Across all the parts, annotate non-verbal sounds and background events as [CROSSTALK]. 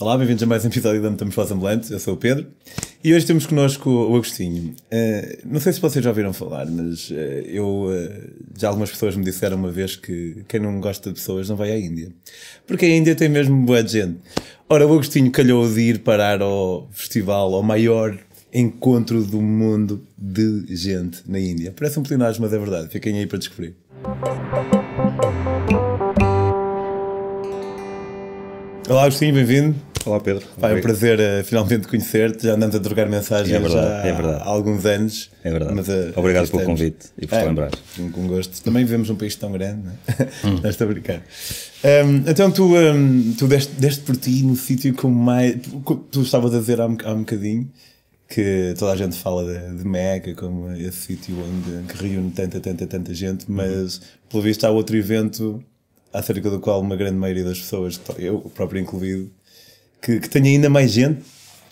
Olá, bem-vindos a mais um episódio da Metamorfose Ambulante. Eu sou o Pedro e hoje temos connosco o Agostinho. Uh, não sei se vocês já ouviram falar, mas uh, eu uh, já algumas pessoas me disseram uma vez que quem não gosta de pessoas não vai à Índia, porque a Índia tem mesmo boa gente. Ora, o Agostinho calhou de ir parar ao festival, ao maior encontro do mundo de gente na Índia. Parece um plenagem, mas é verdade. Fiquem aí para descobrir. Olá, Agostinho, bem-vindo. Olá Pedro. Pai, é um prazer uh, finalmente conhecer-te. Já andamos a trocar mensagens é verdade, é verdade. há alguns anos. É verdade. Mas, uh, Obrigado pelo convite e por te é, lembrar. Com gosto. Também vivemos um país tão grande, não é? Hum. [LAUGHS] Estás a brincar. Um, então tu, um, tu deste, deste, por ti no sítio como mais. Tu estavas a dizer há um, há um bocadinho que toda a gente fala de, de Mega como esse sítio onde que reúne tanta, tanta, tanta gente, hum. mas uhum. pelo visto há outro evento acerca do qual uma grande maioria das pessoas, eu próprio incluído, que, que tenha ainda mais gente.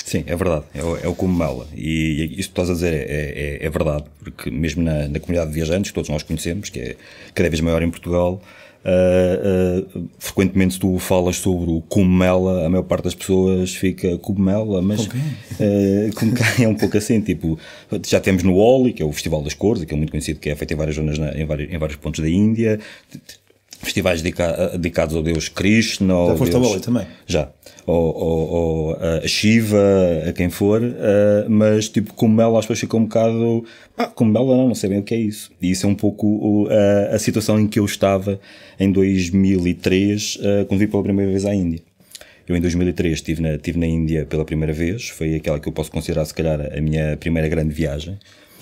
Sim, é verdade, é, o, é o como E, e isso que estás a dizer é, é, é verdade, porque mesmo na, na, comunidade de viajantes, todos nós conhecemos, que é cada vez maior em Portugal, uh, uh, frequentemente tu falas sobre o cumela, a maior parte das pessoas fica cumela, mas uh, [LAUGHS] é um pouco assim, tipo, já temos no Oli, que é o Festival das Cores, que é muito conhecido, que é feito em várias zonas, na, em, vários, em vários pontos da Índia, festivais dedicados ao Deus Krishna. Já foste Deus, ao Bali também? Já. Ou, a Shiva, a quem for, uh, mas tipo, com Mela as pessoas ficam um bocado. Pá, com Mela não, não sei bem o que é isso. E isso é um pouco a, a, situação em que eu estava em 2003, uh, eh, quando vim pela primeira vez à Índia. Eu em 2003 estive na, estive na Índia pela primeira vez, foi aquela que eu posso considerar se calhar a minha primeira grande viagem.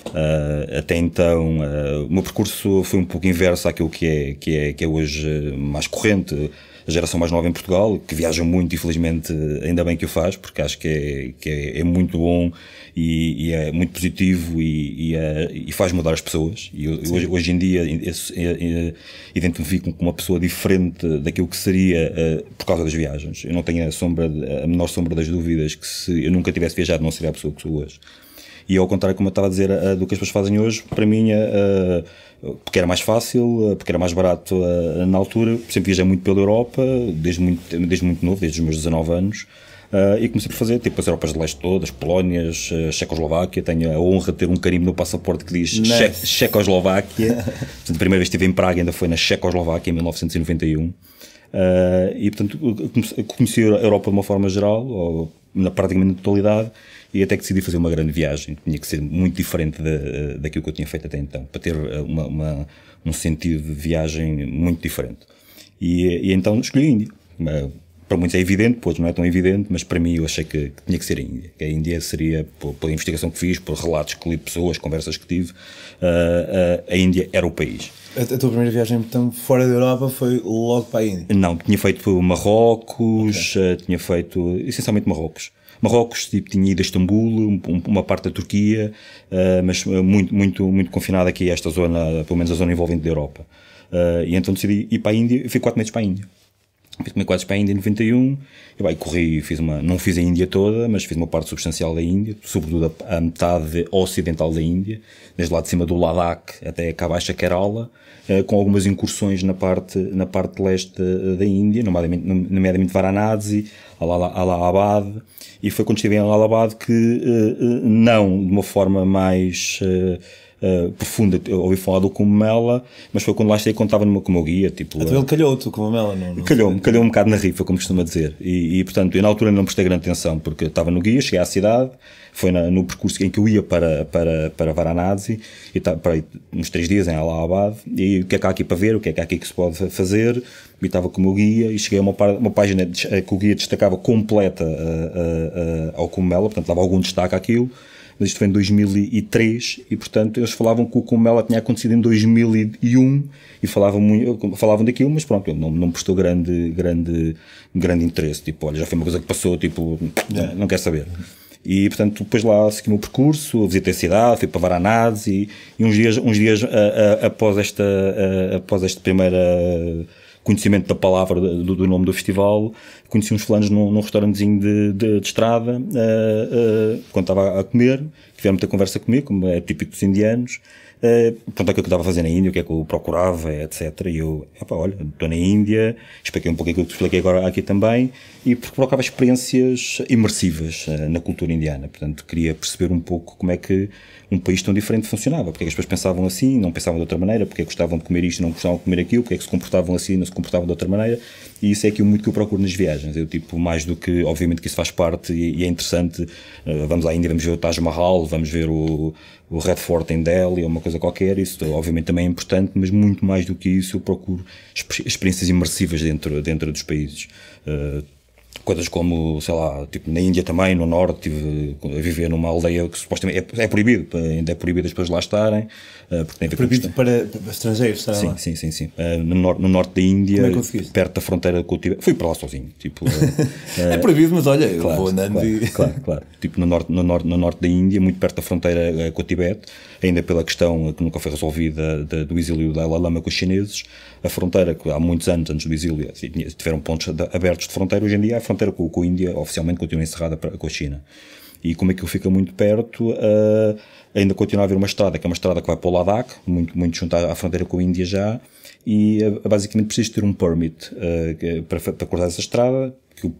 Uh, até então, uh, o meu percurso foi um pouco inverso àquilo que é, que é, que é hoje ah, mais corrente. A geração mais nova em Portugal, que viaja muito infelizmente ainda bem que o faz, porque acho que é, que é, é muito bom e, e, é muito positivo e, e, é, e, faz mudar as pessoas. E hoje, hoje, em dia é, é, identifico-me como uma pessoa diferente daquilo que seria uh, por causa das viagens. Eu não tenho a, sombra, a menor sombra das dúvidas que se eu nunca tivesse viajado não seria a pessoa que sou hoje. E ao contrário, como eu estava a dizer, eh, do que as pessoas fazem hoje, para mim, eh, eh, porque era mais fácil, porque era mais barato na altura, sempre viajei muito pela Europa, desde muito, desde muito novo, desde os meus 19 anos. Uh, e comecei por fazer, tipo, as Europas de Leste todas, Polónias, uh, Checoslováquia, tenho a honra de ter um carimbo no passaporte que diz Checoslováquia. [LAUGHS] portanto, a primeira vez que estive em Praga ainda foi na Checoslováquia, em 1991. Uh, e, portanto, conheci a Europa de uma forma geral, ou na praticamente na totalidade, e até que decidi fazer uma grande viagem. que Tinha que ser muito diferente da, eh, daquilo que eu tinha feito até então, para ter eh, uma, uma, um sentido de viagem muito diferente. E, e então escolhi a Índia. Eh, para muitos é evidente, para outros não é tão evidente, mas para mim eu achei que, que tinha que ser a Índia. A Índia seria, por, pela investigação que fiz, por relatos que li de pessoas, conversas que tive, a Índia era o país. A tua primeira viagem, então, fora da Europa foi logo para a Índia? Não, tinha feito Marrocos, okay. tinha feito essencialmente Marrocos. Marrocos, tipo, tinha ido a Istambul, uma parte da Turquia, eh, mas eh, muito, muito, muito confinado aqui a esta zona, pelo menos a zona envolvente da Europa. Eh, e então decidi ir para a Índia e fui quatro meses para a Índia. Fiz meia quase para a Índia em 91. E, vai corri, fiz uma, não fiz a Índia toda, mas fiz uma parte substancial da Índia, sobretudo a, a metade ocidental da Índia, desde lá de cima do Ladakh até cá baixa Kerala, eh, com algumas incursões na parte, na parte leste da, Índia, nomeadamente, nomeadamente Varanasi, Allahabad. E foi quando estive em Allahabad que, eh, eh, não de uma forma mais uh, eh, profunda. Eu ouvi falar do Cumela, mas foi quando lá cheguei contava numa como guia. Tipo, então eh, ele calhou-te o Cumela, não? não calhou-me, calhou um bocado na rifa, como costuma dizer. E, e, portanto, eu na altura não prestei grande atenção, porque eu estava no guia, cheguei à cidade, foi na, no percurso em que eu ia para, para, para Varanasi, e tá, para uns três dias em Allahabad, e o que é que há aqui para ver, o que é que há aqui que se pode fazer, e estava como guia, e cheguei a uma, uma página eh, que o guia destacava completa uh, uh, uh, ao Cumela, portanto, dava algum destaque àquilo mas isto vem de 2003 e, portanto, eles falavam como ela tinha acontecido em 2001 e falavam, muito, falavam daquilo, mas pronto, não, não prestou grande, grande, grande interesse. Tipo, olha, já foi uma coisa que passou, tipo, é. não quer saber. E, portanto, depois lá segui o meu percurso, visitei a cidade, fui para Varanades e, e uns dias, uns dias a, ah, a, ah, após, esta, a, ah, após esta primeira conhecimento da palavra do, do nome do festival, conheci uns fulanos num, num restaurantezinho de, de, de estrada, uh, uh, quando estava a comer, tiveram muita conversa comigo, como é típico dos indianos, portanto, eh, é que eu estava a fazer na Índia, o que é que eu procurava, etc. E eu, epá, olha, estou na Índia, expliquei um pouco aquilo que expliquei agora aqui também, e procurava experiências imersivas uh, na cultura indiana. Portanto, queria perceber um pouco como é que um país tão diferente funcionava, porque é as pessoas pensavam assim, não pensavam de outra maneira, porque é gostavam de comer isto, não gostavam de comer aquilo, porque é que se comportavam assim, não se comportavam de outra maneira. E isso é aquilo muito que eu procuro nas viagens. Eu, tipo, mais do que, obviamente que isso faz parte e, e é interessante, uh, vamos à Índia, vamos ver o Taj Mahal, vamos ver o o Redford em Delhi ou uma coisa qualquer, isso obviamente também é importante, mas muito mais do que isso eu procuro experiências imersivas dentro, dentro dos países. Uh, coisas como, sei lá, tipo na Índia também, no Norte, tive a viver numa aldeia que supostamente é, é proibido, ainda é proibido as pessoas lá estarem. Eh, porque tem proibido para, para estrangeiros, será sim, sim, sim, sim, eh, no, no Norte da Índia, é perto da fronteira com o Tibete. Fui para lá sozinho, tipo... Eh, [LAUGHS] é, é proibido, mas olha, claro, eu vou andando claro, e... Claro, claro. Tipo no norte, no, norte, no norte da Índia, muito perto da fronteira com o Tibete, ainda pela questão que nunca foi resolvida da, do exílio da Dalai Lama com os chineses, a fronteira que há muitos anos, antes do exílio, assim, tiveram pontos abertos de fronteira, hoje em dia a fronteira com, com a Índia oficialmente continua encerrada com a China. E como é que eu fica muito perto, uh, ainda continua a haver uma estrada, que é uma estrada que vai para o Ladakh, muito, muito junto à, à fronteira com a Índia já, e uh, basicamente preciso ter um permit uh, para, para essa estrada, que o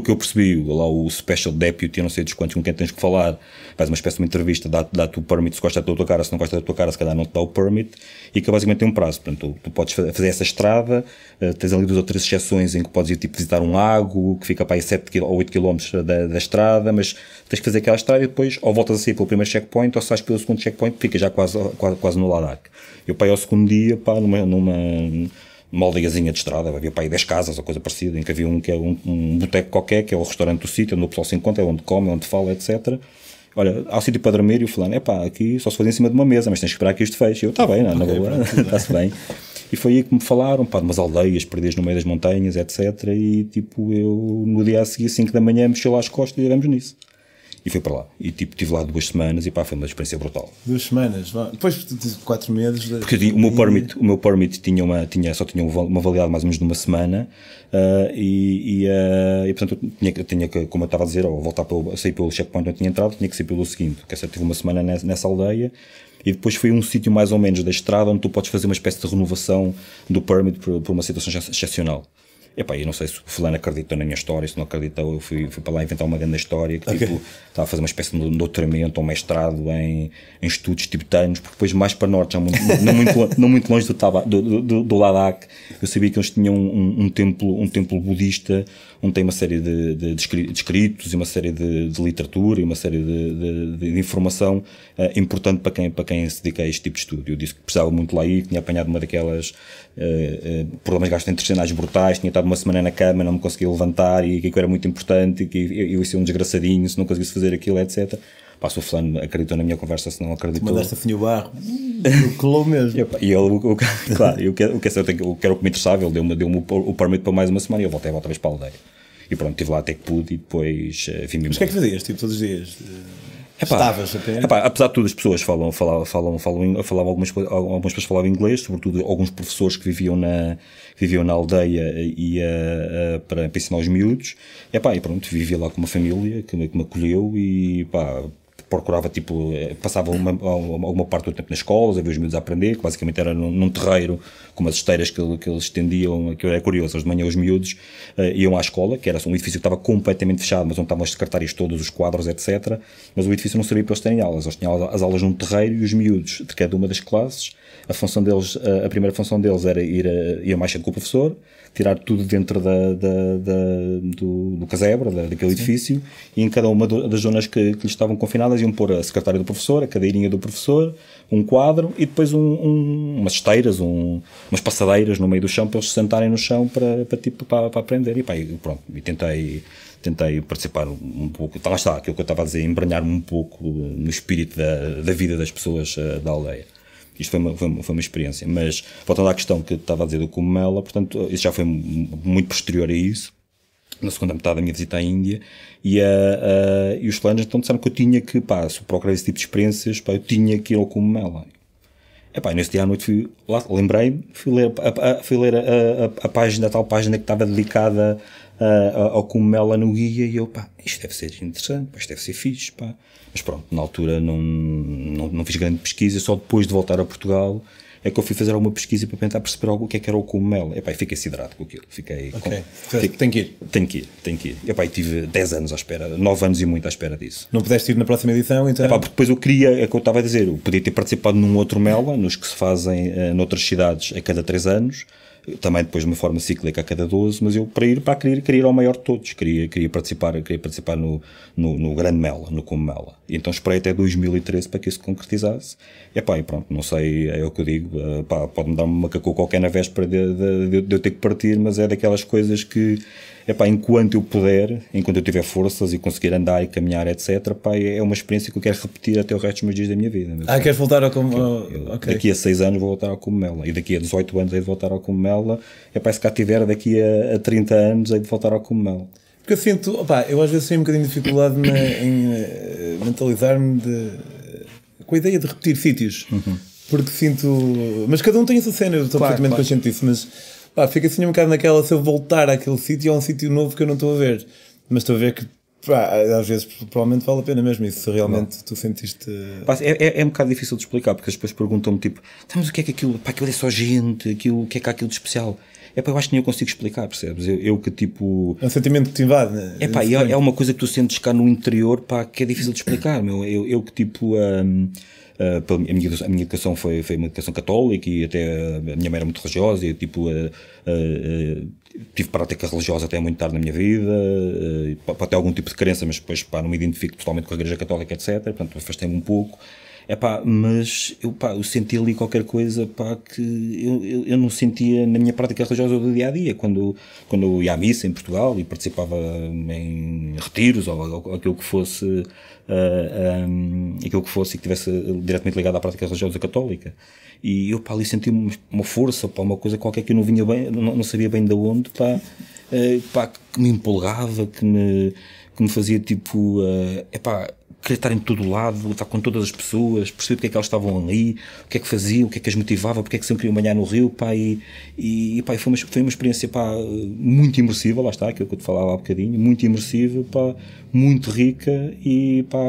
que eu percebi, lá o Special Deputy, não sei dos quantos, com quem tens que falar, faz uma espécie de uma entrevista, dá-te dá, o permit, se gosta da tua cara, se não gosta da tua cara, se calhar não te dá o permit, e que basicamente tem um prazo. Portanto, tu, tu podes fazer essa estrada, eh, tens ali duas ou três exceções em que podes ir tipo, visitar um lago, que fica para aí 7 ou 8 km da, da estrada, mas tens que fazer aquela estrada e depois ou voltas a sair pelo primeiro checkpoint ou sais pelo segundo checkpoint, fica já quase, quase, quase no Ladakh. Eu pai ao segundo dia, pá, numa, numa uma aldeiazinha de estrada, havia para aí 10 casas ou coisa parecida, em que havia um, que é um, um boteco qualquer, que é o restaurante do sítio, onde o pessoal se encontra, é onde come, é onde fala, etc. Olha, há o sítio para dormir e o fulano, é pá, aqui só se faz em cima de uma mesa, mas tens que esperar que isto feche. Eu, está bem, não, okay, na [LAUGHS] está-se bem. E foi aí que me falaram, pá, de umas aldeias perdidas no meio das montanhas, etc. E tipo, eu no dia a seguir, 5 da manhã, mexi lá as costas e vamos nisso. E fui para lá. E tipo, estive lá duas semanas e pá, foi uma experiência brutal. Duas semanas? Depois de quatro meses. De... Porque tinha, o, meu permit, o meu permit tinha uma, tinha, só tinha uma validade mais ou menos de uma semana uh, e, e, uh, e, portanto tinha, tinha que, como eu estava a dizer, ao voltar pelo, sair pelo checkpoint onde tinha entrado, tinha que sair pelo seguinte. Quer dizer, tive uma semana nessa, nessa aldeia e depois foi um sítio mais ou menos da estrada onde tu podes fazer uma espécie de renovação do permit por, por uma situação excepcional. Epá, eu não sei se o fulano acreditou na minha história, se não acreditou, eu fui, fui para lá inventar uma grande história, que tipo, okay. tipo, estava a fazer uma espécie de doutoramento ou um mestrado em, em, estudos tibetanos, porque depois mais para norte, já muito, não, muito, não, muito, longe do, do, do, do, Ladakh, eu sabia que eles tinham um, um, um templo, um templo budista onde tem uma série de, de, de escritos e uma série de, de, literatura e uma série de, informação uh, importante para quem, para quem se dedica a este tipo de estudo. Eu disse que precisava muito lá ir, tinha apanhado uma daquelas uh, uh, problemas gastrointestinais brutais, tinha estado uma semana na cama, não me conseguia levantar e que era muito importante e que eu, eu ia ser um desgraçadinho se não conseguisse fazer aquilo, etc. Passo o fulano acreditou na minha conversa, se não acreditou. Mandaste afinho [LAUGHS] o barro. Colou mesmo. e, opa, e ele, o, o, [LAUGHS] claro, eu, o que é certo é que, o que era o que me interessava, ele deu-me deu o, o para mais uma semana e eu voltei outra vez para a aldeia. E pronto, estive lá até que pude e depois eh, vim-me Mas o que é que fazias, tipo, todos os dias? Eh, epá, Estavas até? Epá, apesar de tudo, as pessoas falam, falam, falam, falam, falam algumas, algumas pessoas falavam inglês, sobretudo alguns professores que viviam na, viviam na aldeia e uh, uh, para, para ensinar os miúdos. Epá, e pronto, vivia lá com uma família que, que me acolheu e pá, procurava, tipo, eh, passava uma, alguma parte do tempo nas escolas, havia os miúdos a aprender, que basicamente era num, num terreiro, com umas esteiras que, que eles estendiam, que era é curioso, de manhã os miúdos uh, iam à escola, que era um edifício que estava completamente fechado, mas onde estavam as secretárias todos, os quadros, etc. Mas o edifício não servia para eles terem aulas, eles tinham as aulas num terreiro e os miúdos de cada uma das classes, a função deles, eh, a, primeira função deles era ir, a, ir mais cedo com o professor, tirar tudo dentro da, da, da do, do casebre, da, daquele Sim. edifício, e em cada uma das zonas que, que lhes estavam confinadas iam pôr a secretária do professor, a cadeirinha do professor, um quadro e depois um, um, umas esteiras, um, umas passadeiras no meio do chão para eles se sentarem no chão para, para, tipo, para, para aprender. E, pá, e pronto, e tentei, tentei participar um pouco, tá, lá está, aquilo que eu estava a dizer, embranhar-me um pouco no espírito da, da vida das pessoas eh, da aldeia. Isto foi uma, foi, uma, foi uma experiência. Mas, voltando à questão que estava a dizer do cumela portanto, isso já foi muito posterior a isso na segunda metade da minha visita à Índia, e, a, eh, a, eh, e os planos então disseram que eu tinha que, pá, se eu procurar esse tipo de experiências, pá, eu tinha que ir ao Cumela. Epá, nesse dia à noite fui lá, lembrei-me, fui ler, a, a fui ler a, página, a tal página que estava dedicada eh, ao Cumela no guia, e eu, pá, isto deve ser interessante, pá, isto deve ser fixe, pá. Mas pronto, na altura não, não, não fiz grande pesquisa, só depois de voltar a Portugal é que eu fui fazer alguma pesquisa para tentar perceber algo, o que é que era o cogumelo. Epá, e fiquei siderado com aquilo. Fiquei. Ok. tem que ir. Tenho que ir, tenho que ir. Epá, e tive 10 anos à espera, 9 anos e muito à espera disso. Não pudeste ir na próxima edição, então? Epá, porque depois eu queria, é que eu estava a dizer, eu podia ter participado num outro Mela, nos que se fazem uh, noutras cidades a cada 3 anos também depois de uma forma cíclica a cada 12, mas eu para ir para querer, queria ir ao maior de todos, queria, queria participar, queria participar no, no, no Grande Mela, no Como Mela. E então esperei até 2013 para que isso concretizasse. E pá, e pronto, não sei, é o que eu digo, eh, pá, pode-me dar uma cacou qualquer na véspera de, de, de, de eu ter que partir, mas é daquelas coisas que é pá, enquanto eu puder, enquanto eu tiver forças e conseguir andar e caminhar, etc., é, é uma experiência que eu quero repetir até o resto dos meus dias da minha vida. Ah, queres voltar ao Cogumela. Okay. Daqui a 6 anos vou voltar ao Cogumela. E daqui a 18 anos hei de voltar ao É pá, se cá tiver daqui a, a 30 anos hei de voltar ao Cogumela. Porque eu sinto, opá, eu às vezes tenho um bocadinho de dificuldade na, em eh, mentalizar-me de, com a ideia de repetir sítios. Uhum. Porque sinto. Mas cada um tem a sua cena, eu estou claro, perfeitamente claro. consciente disso, mas Pá, fica assim um bocado naquela se eu voltar àquele sítio, é um sítio novo que eu não estou a ver. Mas estou a ver que Pá, às vezes provavelmente vale a pena mesmo isso, se realmente não. tu sentiste. Pá, é, é, é, um bocado difícil de explicar, porque as pessoas perguntam-me tipo, mas o que é que aquilo, pá, aquilo é só gente, aquilo, o que é que há aquilo de especial? É pá, eu acho que nem eu consigo explicar, percebes? Eu, eu que tipo. É um sentimento que te invade, né? É pá, é, é, uma coisa que tu sentes cá no interior, pá, que é difícil de explicar, meu. Eu, eu que tipo. Hum, eh, a, minha, a minha educação foi, foi uma educação católica e até eh, a minha mãe era muito religiosa e tipo eh, tive prática religiosa até muito tarde na minha vida, para ter algum tipo de crença, mas depois pá, não me identifico totalmente com a Igreja Católica, etc. Portanto, afastei-me um pouco. É pá, mas eu, pá, eu senti ali qualquer coisa, pá, que eu, eu, eu não sentia na minha prática religiosa do dia a dia. Quando, quando eu ia à missa em Portugal e participava em retiros ou, ou aquilo que fosse, uh, eh, um, ehm, aquilo que fosse e que tivesse diretamente ligado à prática religiosa católica. E eu, pá, ali senti uma força, pá, uma coisa qualquer que eu não vinha bem, não, não sabia bem de onde, pá, uh, pá, que me empolgava, que me, que me fazia tipo, uh, epá, querer estar em todo lado, estar com todas as pessoas, perceber porque é que elas estavam ali, o que é que faziam, o que é que as motivava, porque é que sempre queriam banhar no rio, pá, e, e pá, foi, uma, foi uma experiência, pá, muito imersiva, lá está, aquilo que eu te falava há bocadinho, muito imersiva, pá, muito rica e, pá,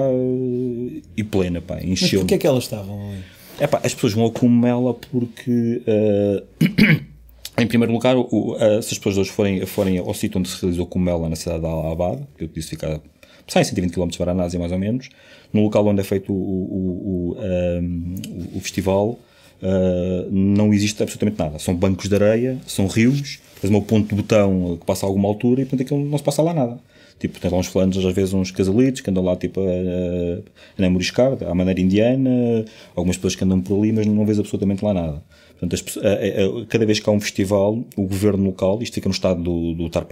e plena, pá, encheu -me. Mas porquê é que elas estavam ali? É pá, as pessoas vão ao Cumela porque... Uh, [CLEARS THROAT] Em primeiro lugar, o, eh, se as pessoas hoje forem, forem ao sítio onde se realizou Cumela, na cidade de Alabado, que eu te disse ficar sai 120 km para a mais ou menos, no local onde é feito o, o, o, um, o festival. Uh, não existe absolutamente nada. São bancos de areia, são rios, tens um ponto de botão que passa a alguma altura e, portanto, aquilo não se passa lá nada. Tipo, tem lá uns fulanos, às vezes uns casalitos que andam lá, tipo, a, a, a moriscar, à maneira indiana, algumas pessoas que andam por ali, mas não vês absolutamente lá nada. Portanto, as, a, a, cada vez que há um festival, o governo local, isto fica no estado do, do Tar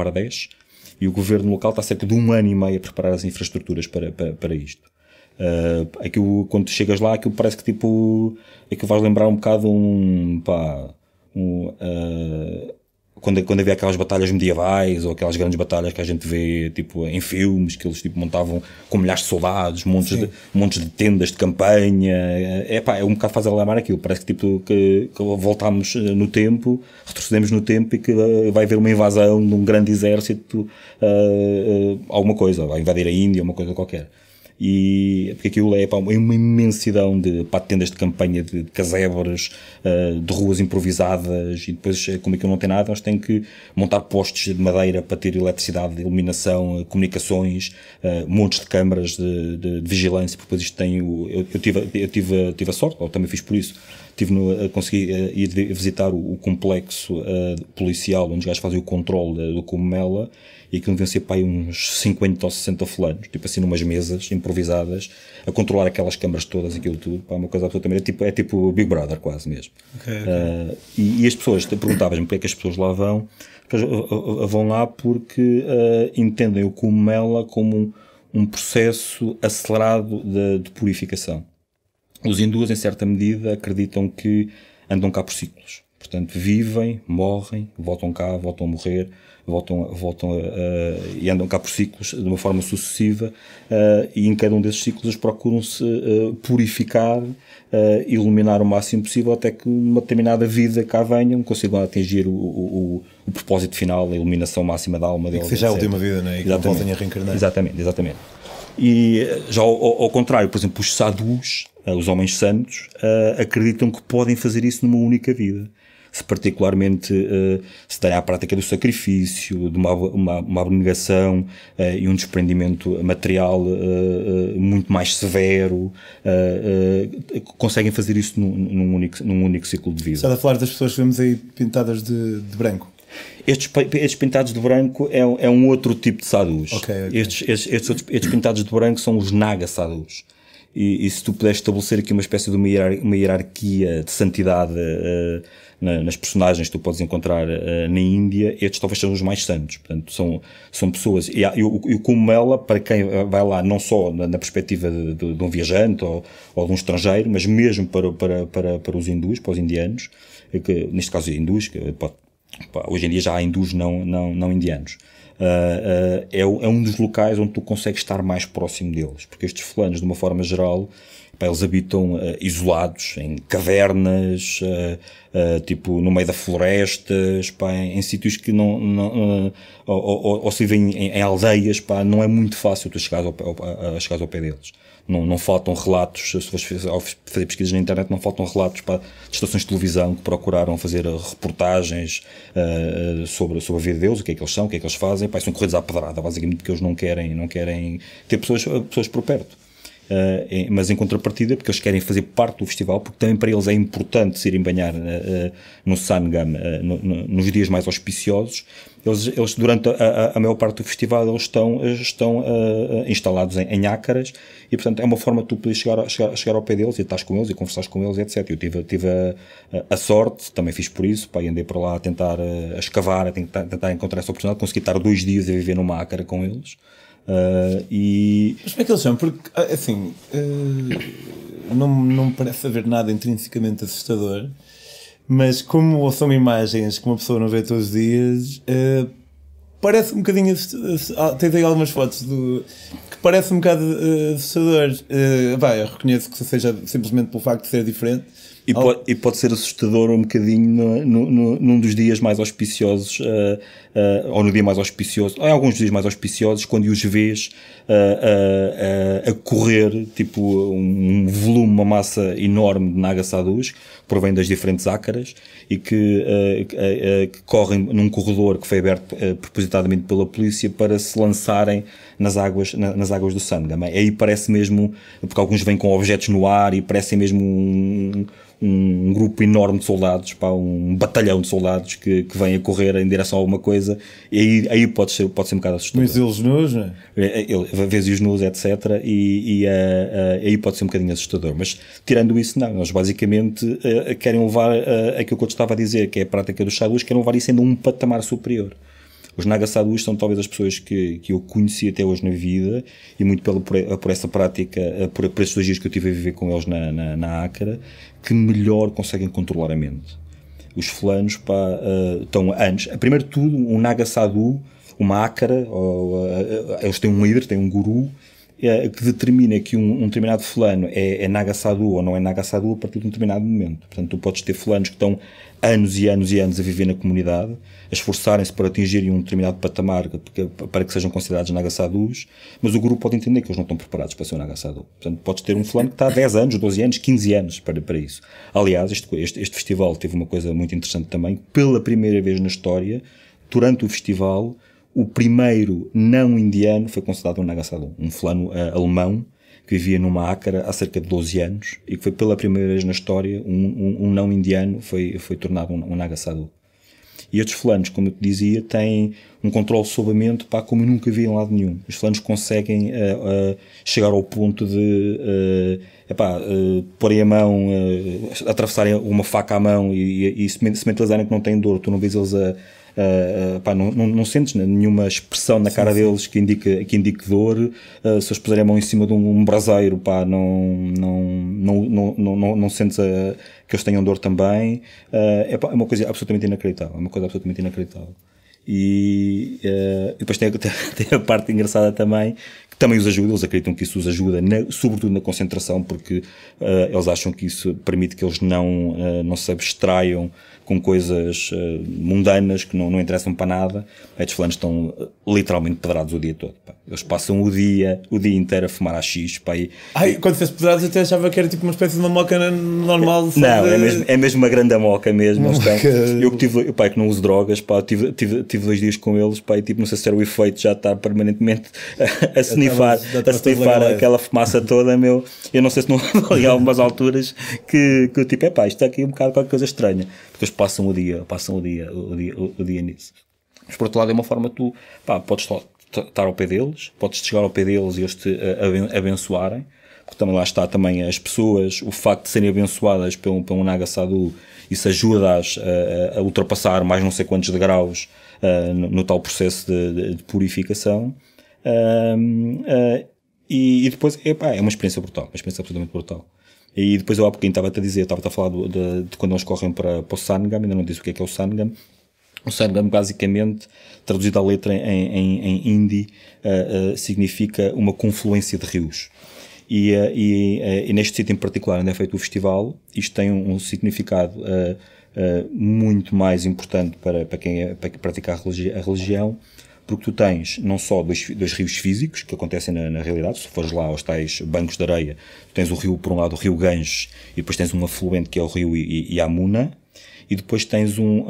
e o governo local está cerca de um ano e meio a preparar as infraestruturas para, para, para isto. Uh, ah, aquilo, é quando chegas lá, aquilo parece que tipo. É que vais lembrar um bocado um. Pá, um, uh, quando, quando havia aquelas batalhas medievais ou aquelas grandes batalhas que a gente vê tipo, em filmes, que eles tipo, montavam com milhares de soldados, montes de, montes de tendas de campanha. É pá, é um bocado faz lembrar aquilo. Parece que, tipo, que, que voltámos eh, no tempo, retrocedemos no tempo e que eh, vai haver uma invasão de um grande exército, uh, uh, alguma coisa, vai invadir a Índia, uma coisa qualquer e é porque aquilo é, pá, é uma imensidão de pá, tendas de campanha, de, de casebres, uh, eh, de ruas improvisadas e depois, eh, como é que eu não tenho nada, eles têm que montar postes de madeira para ter eletricidade, iluminação, eh, comunicações, uh, montes de câmaras de, de, de vigilância, porque depois isto tem o. Eu, eu, tive, eu tive, tive a sorte, ou também fiz por isso Tive no, eh, conseguir eh, ir visitar o, o complexo eh, policial onde os gajos fazem o controle do Comela e aquilo devem ser para aí uns 50 ou 60 fulanos, tipo assim, numas mesas improvisadas, a controlar aquelas câmaras todas, aquilo tudo, para uma coisa absolutamente. É tipo, é tipo Big Brother, quase mesmo. Okay, okay. Uh, e, e, as pessoas, perguntavas-me porque é que as pessoas lá vão, as pessoas vão lá porque uh, entendem o Comela como um, um processo acelerado de, de purificação os hindus, em certa medida, acreditam que andam cá por ciclos. Portanto, vivem, morrem, voltam cá, voltam a morrer, voltam, voltam e andam cá por ciclos de uma forma sucessiva eh, e em cada um desses ciclos procuram-se eh, purificar, eh, iluminar o máximo possível até que numa determinada vida cá venham, consigam atingir o, o, o propósito final, a iluminação máxima da alma deles. que seja a última vida, não é? E que voltem a reencarnar. Exatamente, exatamente. E já ao, ao, contrário, por exemplo, os sadhus ah, os homens santos, ah, acreditam que podem fazer isso numa única vida. Se particularmente ah, se tem a prática do sacrifício, de uma, uma, uma abnegação e um desprendimento material muito mais severo, conseguem fazer isso num, num, único, num único ciclo de vida. Estás a falar das pessoas que vemos aí pintadas de, de branco? Estes, estes, pintados de branco é, é, um outro tipo de sadhus. Okay, okay. Estes, estes, estes, pintados de branco são os naga sadhus e, e, se tu puderes estabelecer aqui uma espécie de uma, hierar, uma hierarquia de santidade uh, na, nas personagens que tu podes encontrar uh, na Índia, estes talvez sejam os mais santos. Portanto, são, são pessoas. E, eu, eu, como ela, para quem vai lá, não só na, na perspectiva de, de, de, um viajante ou, ou, de um estrangeiro, mas mesmo para, para, para, para os hindus, para os indianos, eh, que, neste caso hindus, que, pá, hoje em dia já há hindus não, não, não indianos uh, uh, é, é, um dos locais onde tu consegues estar mais próximo deles, porque estes fulanos, de uma forma geral, pá, eles habitam uh, isolados, em cavernas, tipo no meio da florestas, pá, em, em sítios que não, não ou, ou, ou, se vivem em, em, aldeias, pá, não é muito fácil tu chegares ao, ao, a, a chegares ao pé deles. Não, não faltam relatos, se fores fazer pesquisas na internet, não faltam relatos para, de estações de televisão que procuraram fazer eh, reportagens uh, sobre, sobre a vida deles, o que é que eles são, o que é que eles fazem. Pá, são corridos à pedrada, basicamente, porque eles não querem, não querem ter pessoas, pessoas por perto. Eh, mas em contrapartida, porque eles querem fazer parte do festival, porque também para eles é importante se irem banhar eh, eh, no Sangam no, no, nos dias mais auspiciosos. Eles, eles durante a, a, a, maior parte do festival, eles estão, estão instalados em, em Ácaras e, portanto, é uma forma de tu poderes chegar, chegar, chegar ao pé deles e estás com eles e conversares com eles, etc. Eu tive, tive a, a sorte, também fiz por isso, para andei para lá a tentar a escavar, a tentar, tentar encontrar essa oportunidade, consegui estar dois dias a viver numa ácara com eles. Uh, e... Mas como é que eles são? Porque, ah, assim, uh, não, não me parece haver nada intrinsecamente assustador, mas como são imagens que uma pessoa não vê todos os dias, uh, parece um bocadinho assustador. Ah, Tens aí algumas fotos do, que parecem um bocado assustador. Uh, pá, eu reconheço que seja simplesmente pelo facto de ser diferente e, oh. pode, e, pode, ser assustador um bocadinho no, no, num dos dias mais auspiciosos, uh, uh, ou no dia mais auspicioso, ou em alguns dias mais auspiciosos, quando os vês uh, a correr, tipo um, um volume, uma massa enorme de Nagasadus, que provém das diferentes ácaras, e que, que correm num corredor que foi aberto propositadamente pela polícia para se lançarem nas águas, na, nas águas do Sangam. Aí parece mesmo, porque alguns vêm com objetos no ar e parecem mesmo um, um grupo enorme de soldados, pá, um batalhão de soldados que, que vem a correr em direção a alguma coisa, e aí, aí pode, ser, pode ser um bocado assustador. Mas eles nus, né? É, é, vezes os nus, etc. E, e eh, eh, aí pode ser um bocadinho assustador. Mas tirando isso, não. Eles basicamente eh, querem levar aquilo que eu te estava a dizer, que é a prática dos charus, querem levar isso ainda um patamar superior. Os Nagasadus são talvez as pessoas que, que eu conheci até hoje na vida e muito pela, por, eh, por essa prática, eh, por, por esses dois dias que eu tive a viver com eles na, na, na que melhor conseguem controlar a mente. Os fulanos pá, uh, estão antes. Primeiro de tudo, um Nagasadu, uma Acra, ou, uh, eles têm um líder, têm um guru é, que determina que um, um determinado fulano é, é Nagasadu ou não é Nagasadu a partir de um determinado momento. Portanto, tu podes ter fulanos que estão anos e anos e anos a viver na comunidade, a esforçarem-se para atingirem um determinado patamar porque, para que sejam considerados Nagasadus, mas o grupo pode entender que eles não estão preparados para ser um Nagasadu. Portanto, podes ter um fulano que está há 10 anos, 12 anos, 15 anos para, para isso. Aliás, este, este, este festival teve uma coisa muito interessante também, pela primeira vez na história, durante o festival, o primeiro não indiano foi considerado um nagasado um fulano uh, alemão que vivia numa ácara há cerca de 12 anos e que foi pela primeira vez na história um, um, um não indiano foi, foi tornado um, um E estes fulanos, como eu te dizia, têm um controle sobre a mente pá, como eu nunca vi em lado nenhum. Os fulanos conseguem uh, uh, chegar ao ponto de uh, epá, uh, porem a mão, atravessarem uma faca à mão e, e, e se mentalizarem que não têm dor. Tu não vês eles a, Uh, pá, não, não, não, sentes nenhuma expressão na sim, cara sim. deles que indique, que indique dor. Uh, se eles puserem a mão em cima de um, um braseiro, pá, não, não, não, não, não, não, não sentes a, eh, que eles tenham dor também. Uh, é, pá, é uma coisa absolutamente inacreditável. É uma coisa absolutamente inacreditável. E, uh, e depois tem, [LAUGHS] tem, a parte engraçada também, que também os ajuda, eles acreditam que isso os ajuda, na, sobretudo na concentração, porque uh, eles acham que isso permite que eles não, uh, não se abstraiam com coisas uh, mundanas que não, não interessam para nada. Estes fulanos estão eh, literalmente pedrados o dia todo. Pá. Eles passam o dia, o dia inteiro a fumar a X. Pá, e, Ai, e... quando disseste pedrados, até achava que era tipo uma espécie de uma moca normal. Não, de... é, mesmo, é mesmo uma grande moca mesmo. Eu que tive, pá, que não uso drogas, pá, tive, tive, tive dois dias com eles, pá, e tipo, não sei se era o efeito já estar permanentemente [LAUGHS] a, snifar, a snifar aquela fumaça toda, meu. Eu não sei se não há [LAUGHS] algumas alturas que, que eu tipo, é pá, isto aqui é um bocado qualquer coisa estranha. Porque passam o dia, passam o dia, o dia, o dia nisso. Mas por outro lado é uma forma tu, pá, podes estar ao pé deles, podes chegar ao pé deles e eles te eh, abençoarem, porque também lá está também as pessoas, o facto de serem abençoadas pelo, pelo Naga Sadhu, isso ajuda-as a, a, ultrapassar mais não sei quantos degraus uh, no, no, tal processo de, de, de purificação. Uh, uh, e, e, depois, epá, é uma experiência brutal, uma experiência absolutamente brutal. E depois eu há pouquinho estava-te a dizer, estava-te a falar do, de, de, quando eles correm para, para o Sangam, ainda não disse o que é que é o Sangam. O Sangam, basicamente, traduzido à letra em, em, em hindi, uh, uh, significa uma confluência de rios. E, uh, e, e, neste sítio em particular, onde é feito o festival, isto tem um, significado muito mais importante para, para quem é, para praticar a religião porque tu tens não só dois, dois rios físicos que acontecem na, na, realidade, se fores lá aos tais bancos de areia, tens o rio, por um lado, o rio Ganges, e depois tens um afluente que é o rio Yamuna, e depois tens um, uh,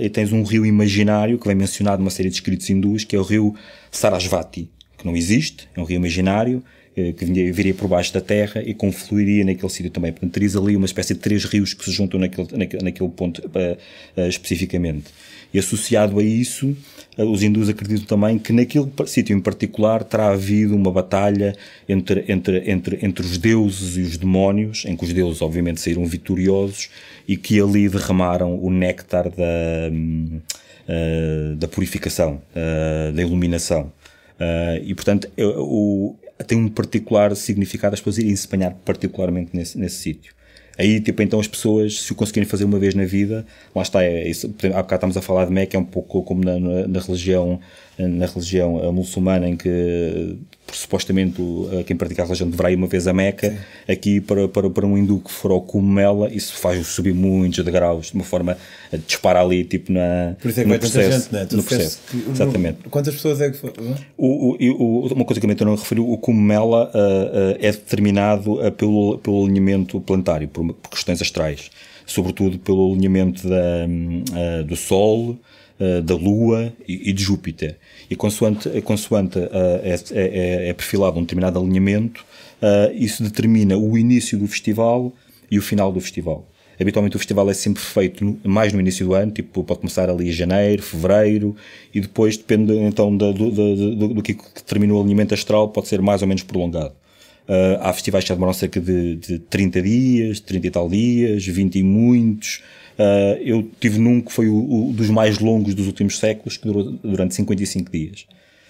e tens um rio imaginário que vem mencionado numa série de escritos hindus, que é o rio Sarasvati, que não existe, é um rio imaginário, eh, que viria por baixo da terra e confluiria naquele sítio também. Portanto, terias ali uma espécie de três rios que se juntam naquele, naquele, naquele ponto uh, uh, especificamente. E associado a isso, eh, os hindus acreditam também que naquele sítio em particular terá havido uma batalha entre, entre, entre, entre os deuses e os demónios, em que os deuses obviamente saíram vitoriosos e que ali derramaram o néctar da, hum, eh, da purificação, eh, da iluminação. e portanto o, tem um particular significado as pessoas irem se banhar particularmente nesse, nesse sítio. Aí, tipo, então as pessoas, se o conseguirem fazer uma vez na vida, lá está, é isso. Há bocado estamos a falar de Meca, é um pouco como na, na, na religião na religião eh, muçulmana, em que supostamente eh, quem pratica a religião deverá ir uma vez a Meca, Sim. aqui para, para, para um hindu que for ao Cumela, isso faz subir muitos degraus, de uma forma a disparar ali, tipo na. Por isso é que no processo, gente, né? no processo. Que, Exatamente. No, quantas pessoas é que foram? O, o, uma coisa que eu não referi, o Cumela uh, eh, uh, eh, é determinado uh, pelo, pelo alinhamento planetário, por, por, questões astrais, sobretudo pelo alinhamento da, hum, do Sol da Lua e, de Júpiter. E consoante, consoante uh, é, é, é, perfilado um determinado alinhamento, uh, isso determina o início do festival e o final do festival. Habitualmente o festival é sempre feito no, mais no início do ano, tipo, pode começar ali em janeiro, fevereiro, e depois, depende então do, do, do, do que determina o alinhamento astral, pode ser mais ou menos prolongado. Uh, há festivais que demoram cerca de, de 30 dias, 30 e tal dias, 20 e muitos. Uh, eu tive num que foi o, o, dos mais longos dos últimos séculos, que durou durante 55 dias.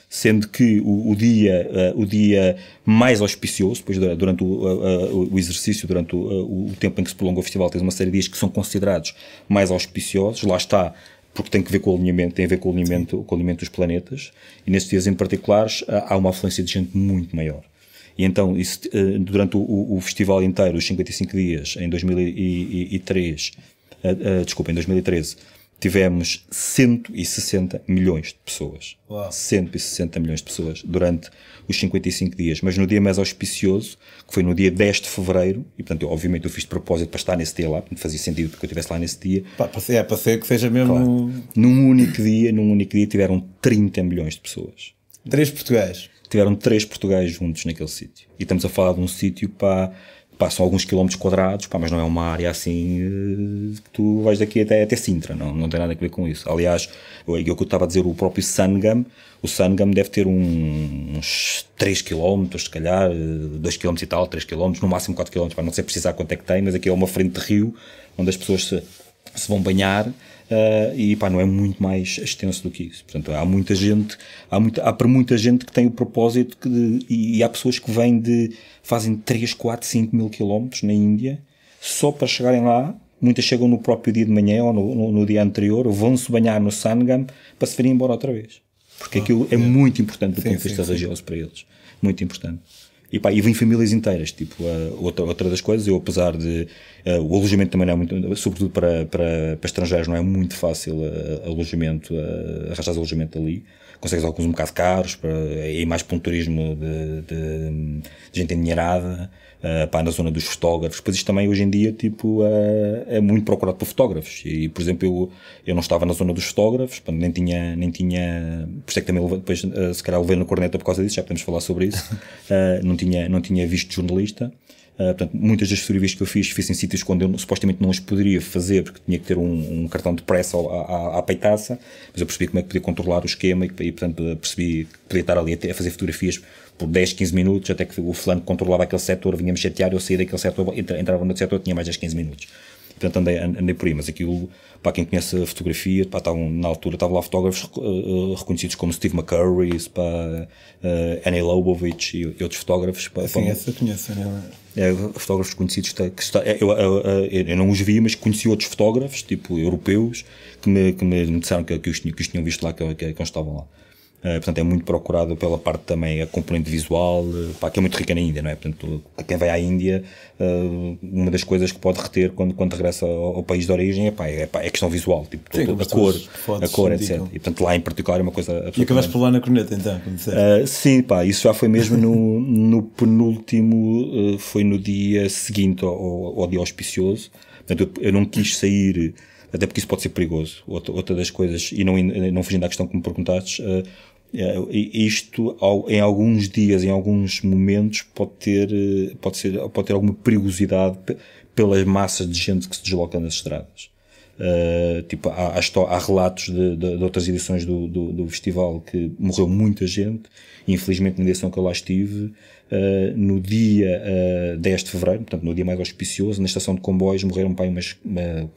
Sendo que o, o dia, uh, o dia mais auspicioso, pois durante o, uh, o exercício, durante o, tempo em que se prolonga o festival, tens uma série de dias que são considerados mais auspiciosos. Lá está, porque tem que ver com o alinhamento, tem a ver com o alinhamento, com o alinhamento dos planetas. E nesses dias em particulares há uma afluência de gente muito maior. E então, isso, durante o, o, festival inteiro, os 55 dias, em 2003, uh, desculpa, em 2013, tivemos 160 milhões de pessoas. Uau. 160 milhões de pessoas durante os 55 dias. Mas no dia mais auspicioso, que foi no dia 10 de fevereiro, e portanto, eu, obviamente, eu fiz de propósito para estar nesse dia lá, portanto, fazia sentido porque eu estivesse lá nesse dia. é, para ser que seja mesmo. Claro. Num único dia, num único dia, tiveram 30 milhões de pessoas. Três portugueses. Tiveram três portugueses juntos naquele sítio. E estamos a falar de um sítio para Pá, são alguns quilómetros quadrados, pá, mas não é uma área assim eh, que tu vais daqui até, até Sintra, não, não tem nada a ver com isso. Aliás, o que eu estava a dizer, o próprio Sangam, o Sangam deve ter um, uns 3 km, se calhar, 2 eh, km e tal, 3 km, no máximo 4 km, para não sei precisar quanto é que tem, mas aqui é uma frente de rio onde as pessoas se, se vão banhar uh, e pá, não é muito mais extenso do que isso. Portanto, há muita gente, há, muita, há para muita gente que tem o propósito que de, e, e, há pessoas que vêm de, fazem 3, 4, 5 mil quilómetros na Índia só para chegarem lá. Muitas chegam no próprio dia de manhã ou no, no, no dia anterior, vão-se banhar no Sangam para se virem embora outra vez. Porque ah, aquilo é, é, muito importante do sim, ponto de vista religioso para eles. Muito importante. E pá, e vêm famílias inteiras. Tipo, uh, outra, outra das coisas, eu apesar de. Uh, o alojamento também não é muito. Sobretudo para, para, para estrangeiros, não é muito fácil uh, alojamento, uh, arrastar alojamento ali. Consegues alguns um bocado caros, para, é mais para um turismo de, de, de gente endinheirada, uh, pá, na zona dos fotógrafos. Pois isto também hoje em dia, tipo, é muito procurado por fotógrafos. E, por exemplo, eu, eu não estava na zona dos fotógrafos, pá, nem tinha, nem tinha. Por isso é que também depois, se calhar, levei na corneta por causa disso, já podemos falar sobre isso. [LAUGHS] não tinha, não tinha visto jornalista. Uh, portanto, muitas das fotografias que eu fiz, fiz em sítios onde eu supostamente não as poderia fazer, porque tinha que ter um, um cartão de pressa à, à, à, peitaça, mas eu percebi como é que podia controlar o esquema e, e portanto, percebi que podia estar ali a fazer fotografias por 10, 15 minutos, até que o fulano controlava aquele setor, vinha-me chatear, eu saía daquele setor, entrava no setor, tinha mais 10, 15 minutos. Portanto, andei, andei por aí, mas aquilo, para quem conhece a fotografia, pá, estavam, tá na altura estavam lá fotógrafos uh, reconhecidos como Steve McCurry, pá, uh, Annie Lobovich e, e, outros fotógrafos. Pá, Sim, essa eu conheço, né? é, fotógrafos conhecidos que está, é, eu, eu, eu, eu, não os vi, mas conheci outros fotógrafos, tipo europeus, que me, que me disseram que, que, os, que os tinham visto lá, que, que, que estavam lá. Eh, portanto, é muito procurado pela parte também, a componente visual, eh, pá, que é muito rica na Índia, não é? Portanto, quem vai à Índia, uh, uma das coisas que pode reter quando, quando regressa ao, ao país de origem é, pá, é, pá, é questão visual, tipo, Sim, a cor, a cor, indicam. etc. E, portanto, lá em particular é uma coisa E acabaste por lá na corneta, então, uh, Sim, pá, isso já foi mesmo no, [LAUGHS] no penúltimo, foi no dia seguinte ao, ao dia auspicioso, portanto, eu, não quis sair até porque isso pode ser perigoso. Outra, outra das coisas, e não, não fugindo à questão que me perguntaste, uh, é, isto em alguns dias, em alguns momentos, pode ter, eh, pode ser, pode ter alguma perigosidade pelas massas de gente que se desloca nas estradas. Uh, tipo, há, há, há relatos de, de, de, outras edições do, do, do, festival que morreu muita gente. Infelizmente, na edição que eu lá estive, uh, no dia uh, 10 de fevereiro, portanto, no dia mais auspicioso, na estação de comboios, morreram para umas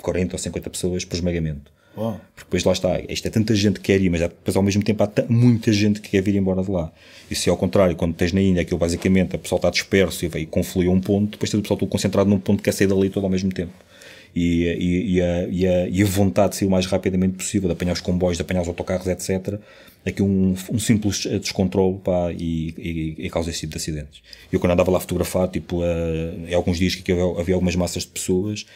40 ou 50 pessoas por esmagamento. Oh. Porque depois lá está, isto é tanta gente que quer ir, mas depois ao mesmo tempo há muita gente que quer vir embora de lá. E se ao contrário, quando tens na Índia, aquilo basicamente a pessoa está disperso e, vai, e conflui a um ponto, depois tens o pessoal todo concentrado num ponto que quer sair dali todo ao mesmo tempo e, e, e, a, e, a, e a vontade de sair o mais rapidamente possível, de apanhar os comboios, de apanhar os autocarros, etc. Aqui um, um simples eh, descontrole pá, e, e, e causa esse tipo de acidentes. Eu quando andava lá a fotografar, tipo, uh, alguns dias que havia, havia, algumas massas de pessoas,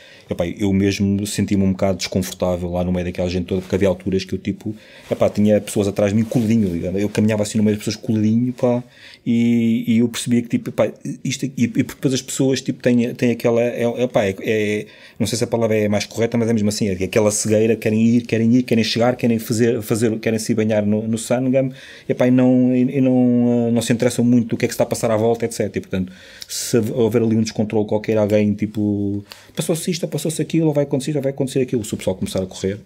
eu mesmo senti-me um bocado desconfortável lá no meio daquela gente toda, porque havia alturas que eu tipo, pá tinha pessoas atrás de mim coladinho, eu caminhava assim no meio das pessoas coladinho pá, e, e eu percebia que tipo, pá isto, e, e depois as pessoas tipo, têm, têm aquela, é é, é, é, não sei se é a palavra é mais correta, mas é mesmo assim, é aquela cegueira, querem ir, querem ir, querem chegar, querem fazer, fazer querem se banhar no, no Sangam, e, epá, e, não, e não, eh, não se interessam muito do que é que se está a passar à volta, etc. E, portanto, se houver ali um descontrole qualquer, alguém tipo, passou-se isto, passou-se aquilo, ou vai acontecer, ou vai acontecer aquilo, se o pessoal começar a correr...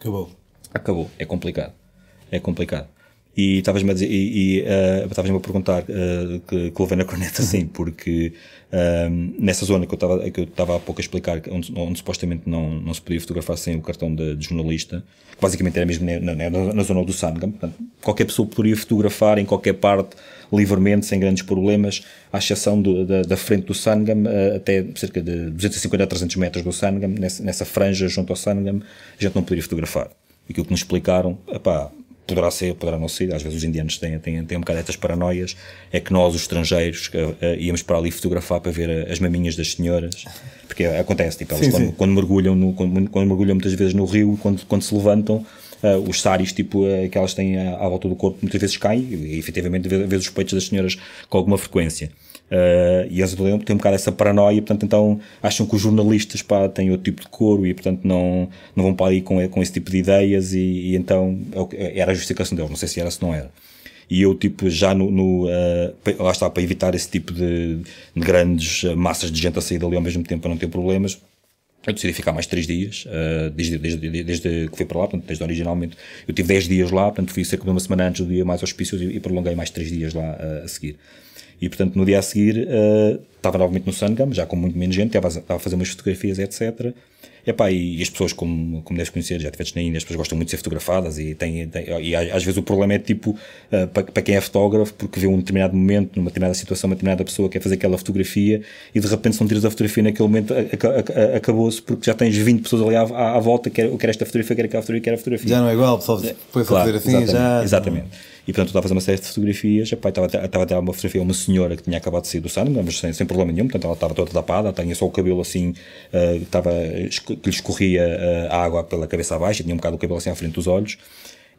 Acabou. Acabou, é complicado, é complicado. E estavas-me a, dizer, e, e, uh, a perguntar uh, que, que levei na corneta, uhum. sim, porque um, ehm, nessa zona que eu estava há pouco a explicar, onde, onde supostamente não, não se podia fotografar sem o cartão de, de jornalista, que basicamente era mesmo na, na, na zona do Sangam, portanto, qualquer pessoa poderia fotografar em qualquer parte livremente, sem grandes problemas, à exceção do, da, da, frente do Sangam, eh, até cerca de 250 a 300 metros do Sangam, nessa, nessa franja junto ao Sangam, a gente não poderia fotografar. E aquilo que me explicaram, epá, poderá ser, poderá não ser, às vezes os indianos têm, têm, têm um bocado estas paranoias, é que nós, os estrangeiros, uh, uh, íamos para ali fotografar para ver eh, as maminhas das senhoras, porque é, acontece, tipo, elas sim, quando, sim. quando, mergulham no, quando, quando, mergulham muitas vezes no rio, quando, quando se levantam, Uh, os saris tipo, uh, que elas têm à, à, volta do corpo muitas vezes caem e, efetivamente, vês os peitos das senhoras com alguma frequência. Uh, e eles têm um bocado essa paranoia, portanto, então acham que os jornalistas pá, têm outro tipo de couro e, portanto, não, não vão para aí com, com esse tipo de ideias. E, e então é é, era a justificação deles, não sei se era, se não era e eu tipo já no, no uh, lá estava para evitar esse tipo de, de, grandes massas de gente a sair dali ao mesmo tempo para não ter problemas eu decidi ficar mais três dias, uh, desde, desde, desde, que fui para lá, portanto, desde originalmente. Eu tive 10 dias lá, portanto, fui cerca de uma semana antes do dia mais auspícios e, e prolonguei mais três dias lá uh, a seguir. E, portanto, no dia a seguir uh, estava novamente no Sangam, já com muito menos gente, estava a fazer umas fotografias, etc. Epá, e, e as pessoas, como, como deves conhecer, já estiveste na Índia, as pessoas gostam muito de ser fotografadas e, têm, têm e às vezes o problema é tipo, uh, eh, para, para quem é fotógrafo, porque vê um determinado momento, numa determinada situação, uma determinada pessoa quer fazer aquela fotografia e de repente se não tiras a fotografia naquele momento, acabou-se porque já tens 20 pessoas ali à, à, volta, quer, quer esta fotografia, quer aquela fotografia, quer a fotografia. Já não é igual, pessoal, depois é, fotografia exatamente, já... Exatamente. E portanto eu estava a fazer uma série de fotografias, pai, estava, estava a dar uma fotografia a uma senhora que tinha acabado de sair do Sandman, mas sem, sem problema nenhum, portanto ela estava toda tapada, tinha só o cabelo assim, uh, estava, que lhe escorria eh, a água pela cabeça abaixo, tinha um bocado o cabelo assim à frente dos olhos.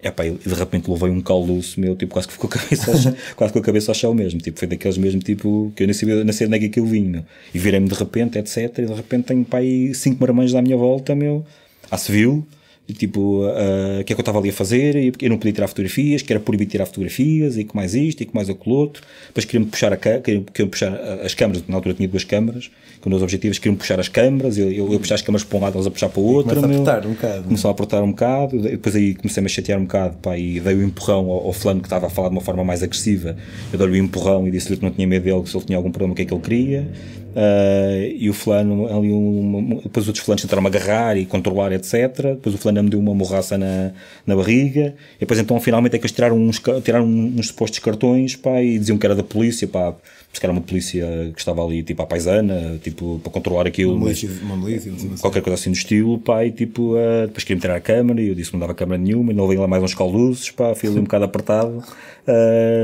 Epá, e de repente levei um caldoço meu, tipo, quase que ficou a cabeça ao chão, [LAUGHS] quase que a cabeça ao chão mesmo, tipo, foi daqueles mesmo, tipo, que eu nem sabia, nem onde é que eu vinha, E virei-me de repente, etc, e de repente tenho, pai, cinco marmães da minha volta, meu, à ah, civil, tipo, o uh, ah, que é que eu estava ali a fazer, e eu não podia tirar fotografias, que era proibido tirar fotografias, e que mais isto, e que mais aquilo outro. Depois queriam puxar, a, queriam, queriam puxar as câmaras, na altura tinha duas câmaras, com dois objetivos, queriam puxar as câmaras, eu, eu, eu puxar as câmaras para um lado, elas a puxar para o outro. É? Começou a apertar um bocado. Começou a apertar um bocado, depois aí comecei-me a chatear um bocado, pá, e dei o um empurrão ao, ao que estava a falar de uma forma mais agressiva, eu dei-lhe o um empurrão e disse-lhe que não tinha medo dele, que se ele tinha algum problema, o que é que ele queria, Uh, e o fulano, ali uma, depois outros fulanos tentaram agarrar e controlar, etc. Depois o fulano me deu uma morraça na, na barriga. E depois então finalmente é que eles tiraram uns, tiraram uns supostos cartões pá, e diziam que era da polícia. Pá se calhar uma polícia que estava ali tipo à paisana, tipo para controlar aquilo. Uma milícia, uma milícia, qualquer assim. coisa assim do estilo, pá, e tipo, uh, depois queria tirar a câmara e eu disse que não dava câmara nenhuma, e não vem lá mais uns calduzes, pá, fui ali um [LAUGHS] bocado apertado, uh,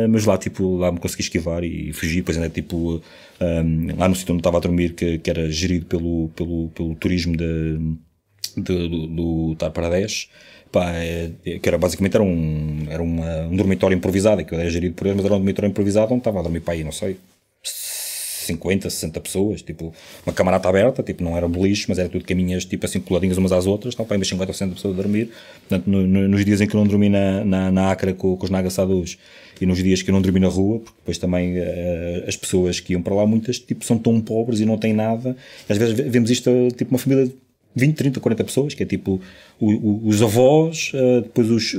mas lá tipo, lá me consegui esquivar e fugi, pois ainda tipo, um, ah, lá no sítio onde estava a dormir, que, que era gerido pelo, pelo, pelo turismo de, de, do, do Tar para 10, pá, é, é, que era basicamente era um, era uma, um dormitório improvisado, que era gerido por eles, mas era um dormitório improvisado onde estava a dormir para aí, não sei, 50, 60 pessoas, tipo, uma camarada aberta, tipo, não era beliche, mas era tudo caminhas, tipo, assim, coladinhas umas às outras, então para umas 50 ou 60 pessoas a dormir. Portanto, no, no, nos dias em que eu não dormi na, na, na com, com os Naga Sadus e nos dias que eu não dormi na rua, porque depois também uh, as pessoas que iam para lá, muitas, tipo, são tão pobres e não têm nada. às vezes vemos isto, tipo, uma família 20, 30, 40 pessoas, que é tipo os avós, eh, depois os,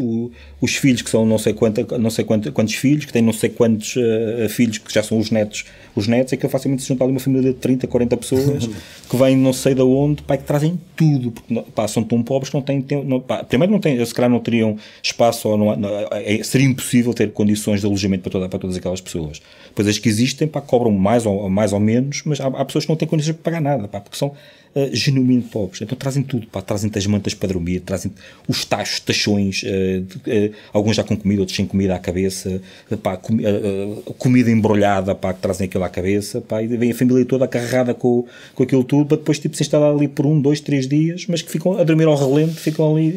os filhos, que são não sei, quanta, não sei quanta, quantos filhos, que têm não sei quantos eh, filhos, que já são os netos. Os netos é que facilmente se juntar uma família de 30, 40 pessoas [LAUGHS] que vêm não sei de onde, pá, que trazem tudo, porque pá, são tão pobres que não têm tempo. Não, pá, primeiro, não têm, se calhar não teriam espaço, ou não, não é, é, seria impossível ter condições de alojamento para, toda, para todas aquelas pessoas. Pois as que existem, pá, cobram mais ou, mais ou menos, mas há, há pessoas que não têm condições para pagar nada, pá, porque são uh, genuinamente pobres. Então trazem tudo, pá, trazem-te as mantas para dormir trazem os tachos, tachões, eh, eh, alguns já com comida, outros sem comida à cabeça, pá, com, eh, comida embrulhada, pá, que trazem aquilo à cabeça, pá, e vem a família toda carregada com, com aquilo tudo, para depois tipo, se instalar ali por um, dois, três dias, mas que ficam a dormir ao relento, ficam ali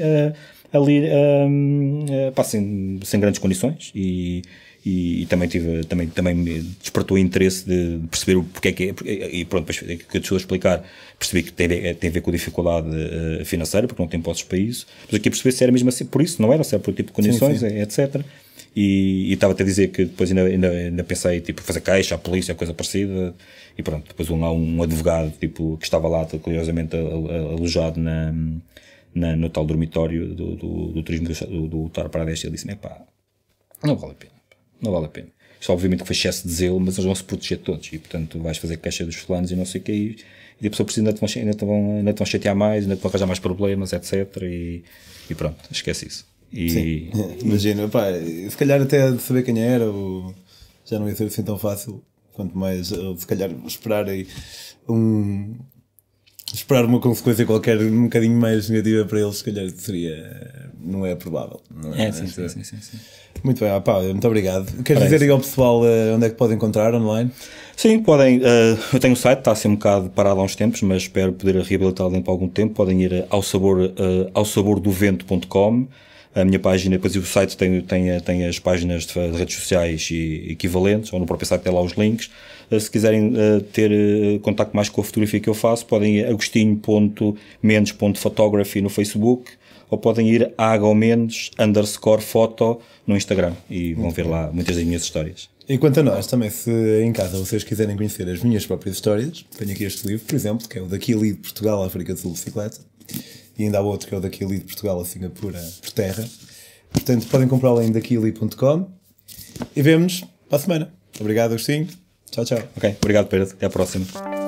ali um, eh, sem, grandes condições e, e, e, também tive também também me despertou interesse de, perceber o porquê é que é e pronto depois é que eu estou a explicar percebi que tem, eh, tem a ver com a dificuldade eh, financeira porque não tem postos para isso mas aqui percebi se era mesmo assim por isso não era se era por tipo de condições sim, sim. etc e, e estava até a dizer que depois ainda, ainda, ainda, pensei tipo fazer caixa à polícia coisa parecida e pronto depois um, um advogado tipo que estava lá curiosamente alojado na na, no tal dormitório do, do, do turismo do, do, do Paradeste, ele disse, pá, não vale a pena, não vale a pena. Isto obviamente que foi excesso de zelo, mas eles vão se proteger todos e portanto vais fazer caixa dos fulanos e não sei o que e, e a pessoa precisa, ainda te, vão, ainda, te vão, ainda te vão chatear mais, ainda te vão arranjar mais problemas, etc. E, e pronto, esquece isso. E... Sim, [LAUGHS] pá, se calhar até de saber quem era, já não ia ser assim tão fácil, quanto mais, se calhar esperar um, esperar uma consequência qualquer um bocadinho mais negativa para eles, se calhar seria. Não é provável. Não é, é, sim, sim, sim, sim, sim. Muito bem, ah, muito obrigado. Queres Parece. dizer aí ao pessoal uh, onde é que podem encontrar online? Sim, podem. Uh, eu tenho o um site, está a ser um bocado parado há uns tempos, mas espero poder reabilitá-lo de algum tempo. Podem ir ao sabor, uh, ao vento.com a minha página, depois o site tem, tem, tem as páginas de redes sociais e equivalentes, ou no próprio site tem lá os links. Eh, se quiserem eh, ter eh, contacto mais com a fotografia que eu faço, podem ir agostinho.mendes.photography no Facebook ou podem ir menos underscore foto no Instagram e vão ver lá muitas das minhas histórias. Enquanto a nós, também, se em casa vocês quiserem conhecer as minhas próprias histórias, tenho aqui este livro, por exemplo, que é o Daqui de Portugal, África do Sul Bicicleta e ainda há outro que é o daquilo ali de Portugal a Singapura por terra. Portanto, podem comprá-lo em ali.com e vemos-nos para a semana. Obrigado, Agostinho. Tchau, tchau. Ok, obrigado, Pedro. Até à próxima.